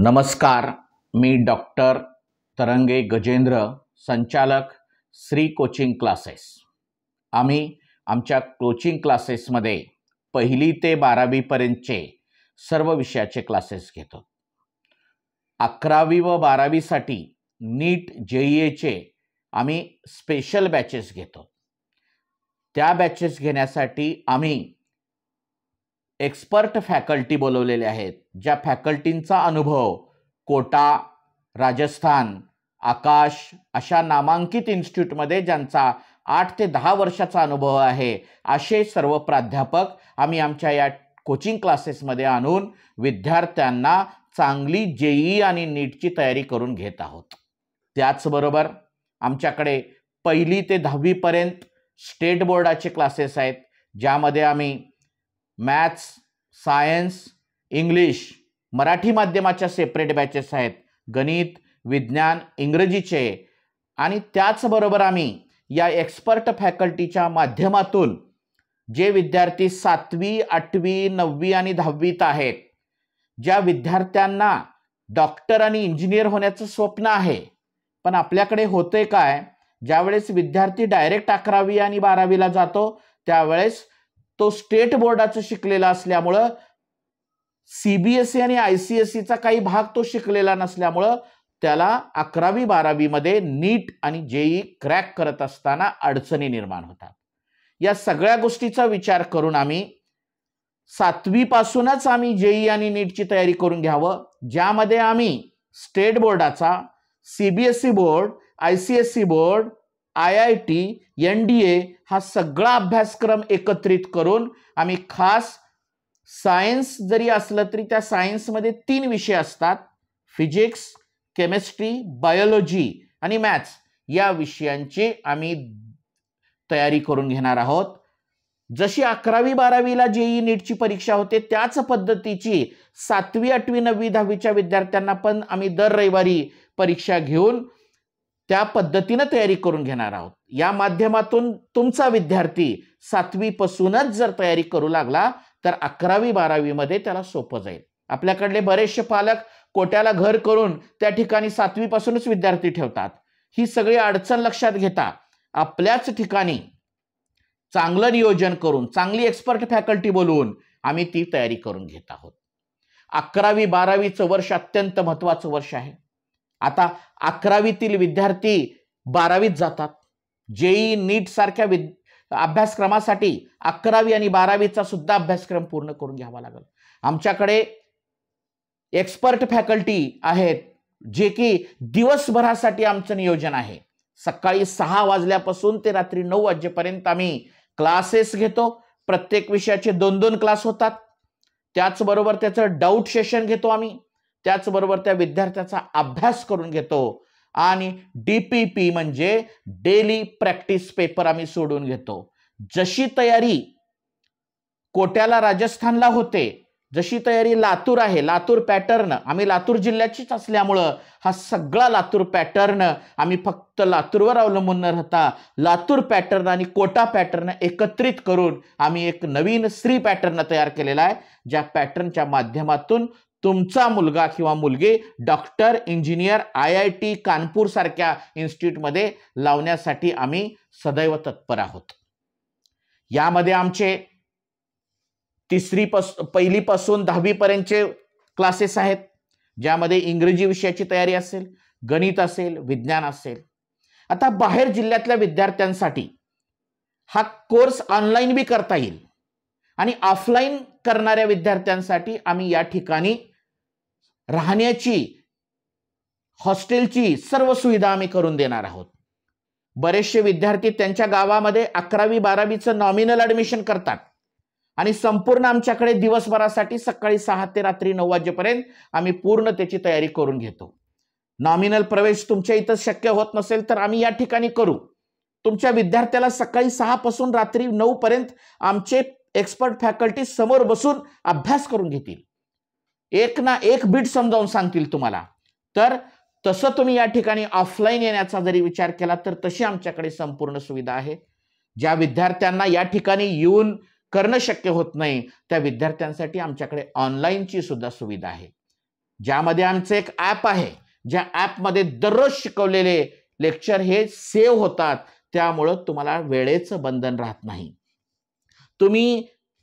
नमस्कार मी डॉक्टर तरंगे गजेंद्र संचालक श्री कोचिंग क्लासेस आम्ही आमच्या कोचिंग क्लासेसमध्ये पहिली ते बारावीपर्यंतचे सर्व विषयाचे क्लासेस घेतो अकरावी व बारावीसाठी नीट एचे आम्ही स्पेशल बॅचेस घेतो त्या बॅचेस घेण्यासाठी आम्ही एक्सपर्ट फॅकल्टी बोलवलेले आहेत ज्या फॅकल्टींचा अनुभव कोटा राजस्थान आकाश अशा नामांकित इन्स्टिट्यूटमध्ये ज्यांचा आठ ते दहा वर्षाचा अनुभव आहे असे सर्व प्राध्यापक आम्ही आमच्या या कोचिंग क्लासेसमध्ये आणून विद्यार्थ्यांना चांगली जेई आणि नीटची तयारी करून घेत आहोत त्याचबरोबर आमच्याकडे पहिली ते दहावीपर्यंत स्टेट बोर्डाचे क्लासेस आहेत ज्यामध्ये आम्ही मॅथ्स सायन्स इंग्लिश मराठी माध्यमाच्या सेपरेट बॅचेस आहेत गणित विज्ञान इंग्रजीचे आणि त्याचबरोबर आम्ही या एक्सपर्ट फॅकल्टीच्या माध्यमातून जे विद्यार्थी सातवी आठवी नववी आणि दहावीत आहेत ज्या विद्यार्थ्यांना डॉक्टर आणि इंजिनियर होण्याचं स्वप्न आहे पण आपल्याकडे होते काय ज्यावेळेस विद्यार्थी डायरेक्ट अकरावी आणि बारावीला जातो त्यावेळेस तो स्टेट बोर्डाचं शिकलेला असल्यामुळं सीबीएसई e आणि आयसीएसईचा e काही भाग तो शिकलेला नसल्यामुळं त्याला अकरावी बारावीमध्ये नीट आणि जेई क्रॅक करत असताना अडचणी निर्माण होतात या सगळ्या गोष्टीचा विचार करून आम्ही सातवीपासूनच आम्ही जेई आणि नीटची तयारी करून घ्यावं ज्यामध्ये आम्ही स्टेट बोर्डाचा CBSE e board I C board I I T N D A हा सगळा अभ्यासक्रम एकत्रित करून आम्ही खास सायन्स जरी असलं तरी त्या सायन्समध्ये तीन विषय असतात फिजिक्स केमिस्ट्री बायोलॉजी आणि मॅथ्स या विषयांची आम्ही तयारी करून घेणार आहोत जशी अकरावी बारावीला ई नीटची परीक्षा होते त्याच पद्धतीची सातवी आठवी नववी दहावीच्या विद्यार्थ्यांना पण आम्ही दर रविवारी परीक्षा घेऊन त्या पद्धतीनं तयारी करून घेणार आहोत या माध्यमातून तुमचा विद्यार्थी सातवीपासूनच जर तयारी करू लागला तर अकरावी बारावीमध्ये त्याला सोपं जाईल आपल्याकडले बरेचसे पालक कोट्याला घर करून त्या ठिकाणी सातवीपासूनच विद्यार्थी ठेवतात ही सगळी अडचण लक्षात घेता आपल्याच ठिकाणी चांगलं नियोजन करून चांगली एक्सपर्ट फॅकल्टी बोलवून आम्ही ती तयारी करून घेत आहोत अकरावी बारावीचं वर्ष अत्यंत महत्वाचं वर्ष आहे आता अकरावीतील विद्यार्थी बारावीत जातात जेई नीट सारख्या विद अभ्यासक्रमासाठी अकरावी आणि बारावीचा सुद्धा अभ्यासक्रम पूर्ण करून घ्यावा लागेल आमच्याकडे एक्सपर्ट फॅकल्टी आहेत जे की दिवसभरासाठी आमचं नियोजन आहे सकाळी सहा वाजल्यापासून ते रात्री नऊ वाजेपर्यंत आम्ही क्लासेस घेतो प्रत्येक विषयाचे दोन दोन क्लास होतात त्याचबरोबर त्याचं डाऊट सेशन घेतो आम्ही त्याचबरोबर त्या विद्यार्थ्याचा अभ्यास करून घेतो आणि डी पी पी म्हणजे डेली प्रॅक्टिस पेपर आम्ही सोडून घेतो जशी तयारी कोट्याला राजस्थानला होते जशी तयारी लातूर आहे लातूर पॅटर्न आम्ही लातूर जिल्ह्याचीच असल्यामुळं हा सगळा लातूर पॅटर्न आम्ही फक्त लातूरवर अवलंबून न राहता लातूर पॅटर्न आणि कोटा पॅटर्न एकत्रित करून आम्ही एक नवीन स्त्री पॅटर्न तयार केलेला आहे ज्या पॅटर्नच्या माध्यमातून तुमचा मुलगा किंवा मुलगी doctor engineer I I T कानपूरसारख्या इन्स्टिट्यूटमध्ये लावण्यासाठी आम्ही सदैव तत्पर आहोत यामध्ये आमचे तिसरी पस पहिलीपासून दहावीपर्यंतचे क्लासेस आहेत ज्यामध्ये इंग्रजी विषयाची तयारी असेल गणित असेल विज्ञान असेल आता बाहेर जिल्ह्यातल्या विद्यार्थ्यांसाठी हा कोर्स ऑनलाईन बी करता येईल आणि ऑफलाईन करणाऱ्या विद्यार्थ्यांसाठी आम्ही या ठिकाणी राहण्याची हॉस्टेलची सर्व सुविधा आम्ही करून देणार आहोत बरेचसे विद्यार्थी त्यांच्या गावामध्ये अकरावी बारावीचं नॉमिनल ॲडमिशन करतात आणि संपूर्ण आमच्याकडे दिवसभरासाठी सकाळी सहा ते रात्री नऊ वाजेपर्यंत आम्ही पूर्ण त्याची तयारी करून घेतो नॉमिनल प्रवेश तुमच्या इथं शक्य होत नसेल तर आम्ही या ठिकाणी करू तुमच्या विद्यार्थ्याला सकाळी सहापासून रात्री नऊपर्यंत आमचे एक्सपर्ट फॅकल्टी समोर बसून अभ्यास करून घेतील एक ना एक बीट समजावून सांगतील तुम्हाला तर तसं तुम्ही या ठिकाणी ऑफलाईन येण्याचा जरी विचार केला तर तशी आमच्याकडे संपूर्ण सुविधा आहे ज्या विद्यार्थ्यांना या ठिकाणी येऊन करणं शक्य होत नाही त्या विद्यार्थ्यांसाठी आमच्याकडे ऑनलाईनची सुद्धा सुविधा आहे ज्यामध्ये आमचं एक ॲप आहे ज्या ॲपमध्ये दररोज शिकवलेले लेक्चर हे सेव्ह होतात त्यामुळं तुम्हाला वेळेचं बंधन राहत नाही तुम्ही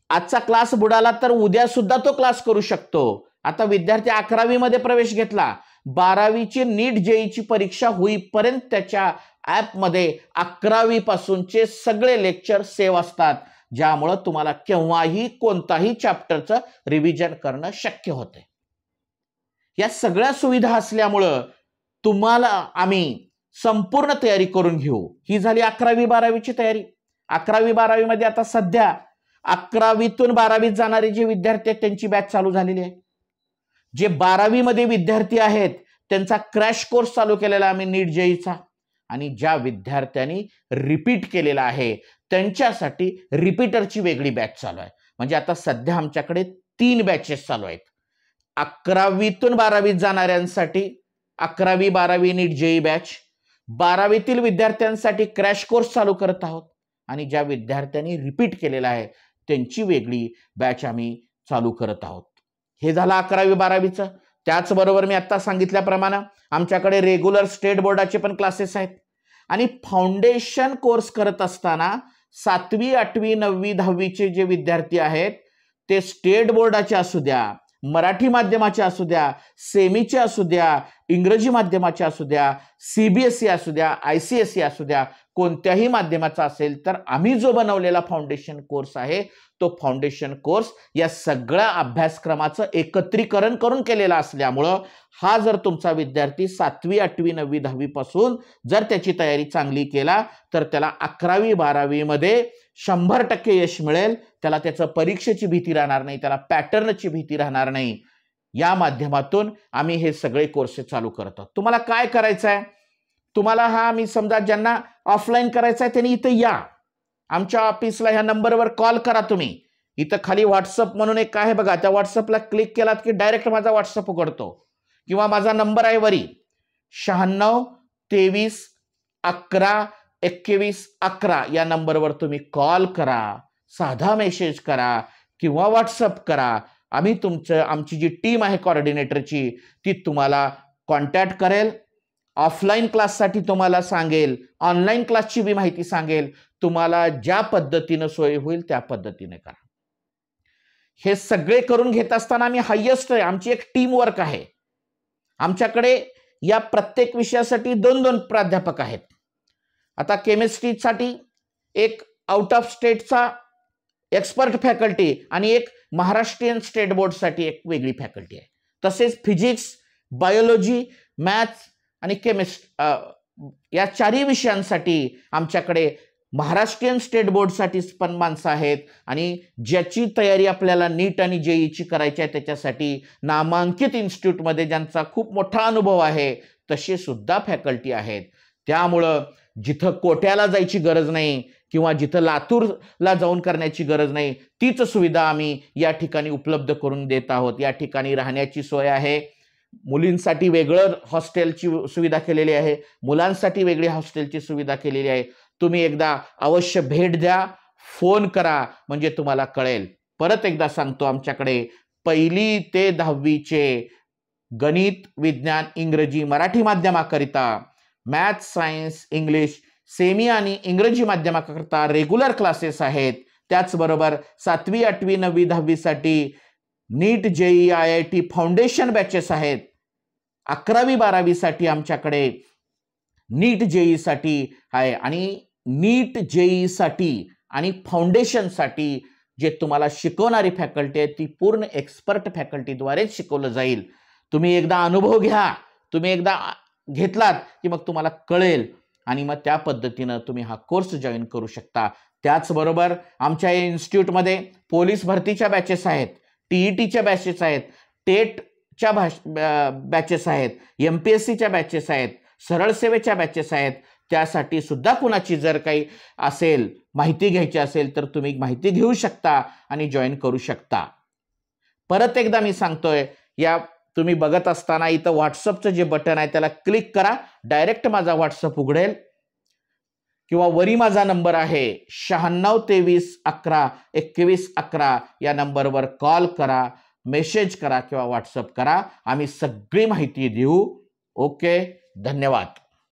आजचा क्लास बुडाला तर उद्या सुद्धा तो क्लास करू शकतो आता विद्यार्थी अकरावीमध्ये प्रवेश घेतला बारावीची नीट जेईची परीक्षा होईपर्यंत त्याच्या ॲपमध्ये अकरावी पासूनचे सगळे लेक्चर सेव्ह असतात ज्यामुळं तुम्हाला केव्हाही कोणताही चॅप्टरचं रिव्हिजन करणं शक्य होते या सगळ्या सुविधा असल्यामुळं तुम्हाला आम्ही संपूर्ण तयारी करून घेऊ ही झाली अकरावी बारावीची तयारी अकरावी बारावीमध्ये आता सध्या अकरावीतून बारावीत जाणारे जे विद्यार्थी आहेत त्यांची बॅच चालू झालेली आहे जे बारावीमध्ये विद्यार्थी आहेत त्यांचा क्रॅश कोर्स चालू केलेला आम्ही नीट जेईचा आणि ज्या विद्यार्थ्यांनी रिपीट केलेला आहे त्यांच्यासाठी रिपीटरची वेगळी बॅच चालू आहे म्हणजे आता सध्या आमच्याकडे तीन बॅचेस चालू आहेत अकरावीतून बारावीत जाणाऱ्यांसाठी अकरावी बारावी नीट जेई बॅच बारावीतील विद्यार्थ्यांसाठी क्रॅश कोर्स चालू करत आहोत आणि ज्या विद्यार्थ्यांनी रिपीट केलेला आहे त्यांची वेगळी बॅच आम्ही चालू करत आहोत हे झालं अकरावी बारावीचं त्याचबरोबर मी आत्ता सांगितल्याप्रमाणे आमच्याकडे रेग्युलर स्टेट बोर्डाचे पण क्लासेस आहेत आणि फाउंडेशन कोर्स करत असताना सातवी आठवी नववी दहावीचे जे विद्यार्थी आहेत ते स्टेट बोर्डाचे असू द्या मराठी माध्यमाचे असू द्या सेमीचे असू द्या इंग्रजी माध्यमाच्या असू द्या सी बी एस ई असू द्या आय सी एस ई असू द्या कोणत्याही माध्यमाचा असेल तर आम्ही जो बनवलेला फाउंडेशन कोर्स आहे तो फाउंडेशन कोर्स या सगळ्या अभ्यासक्रमाचं एकत्रीकरण करून केलेला असल्यामुळं हा जर तुमचा विद्यार्थी सातवी आठवी नववी दहावीपासून जर त्याची तयारी चांगली केला तर त्याला अकरावी बारावीमध्ये शंभर टक्के यश मिळेल त्याला त्याचं परीक्षेची भीती राहणार नाही त्याला पॅटर्नची भीती राहणार नाही या माध्यमातून आम्ही हे सगळे कोर्सेस चालू करतो तुम्हाला काय करायचं आहे तुम्हाला हा मी समजा ज्यांना ऑफलाईन करायचा आहे त्यांनी इथं या आमच्या ऑफिसला ह्या नंबरवर कॉल करा तुम्ही इथं खाली व्हॉट्सअप म्हणून एक आहे बघा त्या व्हॉट्सअपला क्लिक केलात की डायरेक्ट माझा व्हॉट्सअप उघडतो किंवा माझा नंबर आहे वरी शहाण्णव तेवीस अकरा एक्केवीस अकरा या नंबरवर तुम्ही कॉल करा साधा मेसेज करा किंवा व्हॉट्सअप करा आम्ही तुमचं आमची जी टीम आहे कॉर्डिनेटरची ती तुम्हाला कॉन्टॅक्ट करेल ऑफलाईन क्लाससाठी तुम्हाला सांगेल ऑनलाईन क्लासची बी माहिती सांगेल तुम्हाला ज्या पद्धतीनं सोय होईल त्या पद्धतीने करा हे सगळे करून घेत असताना आम्ही हायेस्ट आहे आमची एक टीम वर्क आहे आमच्याकडे या प्रत्येक विषयासाठी दोन दोन प्राध्यापक आहेत आता केमिस्ट्रीसाठी एक आउट ऑफ स्टेटचा एक्सपर्ट फॅकल्टी आणि एक महाराष्ट्रीयन स्टेट बोर्डसाठी एक वेगळी फॅकल्टी आहे तसेच फिजिक्स बायोलॉजी मॅथ्स आणि केमिस्ट या चारही विषयांसाठी आमच्याकडे महाराष्ट्रीयन स्टेट बोर्डसाठी पण माणसं आहेत आणि ज्याची तयारी आपल्याला नीट आणि ची करायची आहे त्याच्यासाठी नामांकित इन्स्टिट्यूटमध्ये ज्यांचा खूप मोठा अनुभव आहे तशी सुद्धा फॅकल्टी आहेत त्यामुळं जिथं कोट्याला जायची गरज नाही किंवा जिथं लातूरला जाऊन करण्याची गरज नाही तीच सुविधा आम्ही या ठिकाणी उपलब्ध करून देत आहोत या ठिकाणी राहण्याची सोय आहे मुलींसाठी वेगळं हॉस्टेलची सुविधा केलेली आहे मुलांसाठी वेगळी हॉस्टेलची सुविधा केलेली आहे तुम्ही एकदा अवश्य भेट द्या फोन करा म्हणजे तुम्हाला कळेल परत एकदा सांगतो आमच्याकडे पहिली ते दहावीचे गणित विज्ञान इंग्रजी मराठी माध्यमाकरिता मॅथ सायन्स इंग्लिश सेमी आणि इंग्रजी माध्यमाकरता रेग्युलर क्लासेस आहेत त्याचबरोबर सातवी आठवी नववी दहावीसाठी NEET JEE I I T foundation batches आहेत अकरावी बारावीसाठी आमच्याकडे नीट जेईसाठी आहे आणि नीट साठी आणि फाउंडेशनसाठी जे तुम्हाला शिकवणारी फॅकल्टी आहे ती पूर्ण एक्सपर्ट फॅकल्टीद्वारेच शिकवलं जाईल तुम्ही एकदा अनुभव घ्या तुम्ही एकदा घेतलात की मग तुम्हाला कळेल आणि मग त्या पद्धतीनं तुम्ही हा कोर्स जॉईन करू शकता त्याचबरोबर आमच्या या इन्स्टिट्यूटमध्ये पोलीस भरतीच्या बॅचेस आहेत टी टीच्या बॅचेस आहेत टेटच्या e भाष बॅचेस आहेत एम पी एस सीच्या बॅचेस आहेत सरळ सेवेच्या बॅचेस आहेत त्यासाठी सुद्धा कुणाची जर काही असेल माहिती घ्यायची असेल तर तुम्ही माहिती घेऊ शकता आणि जॉईन करू शकता परत एकदा मी सांगतोय या तुम्ही बघत असताना इथं व्हॉट्सअपचं जे बटन आहे त्याला क्लिक करा डायरेक्ट माझा व्हॉट्सअप उघडेल किंवा वरी माझा नंबर आहे शहाण्णव तेवीस अकरा एकवीस अकरा या नंबरवर कॉल करा मेसेज करा किंवा व्हॉट्सअप करा आम्ही सगळी माहिती देऊ ओके धन्यवाद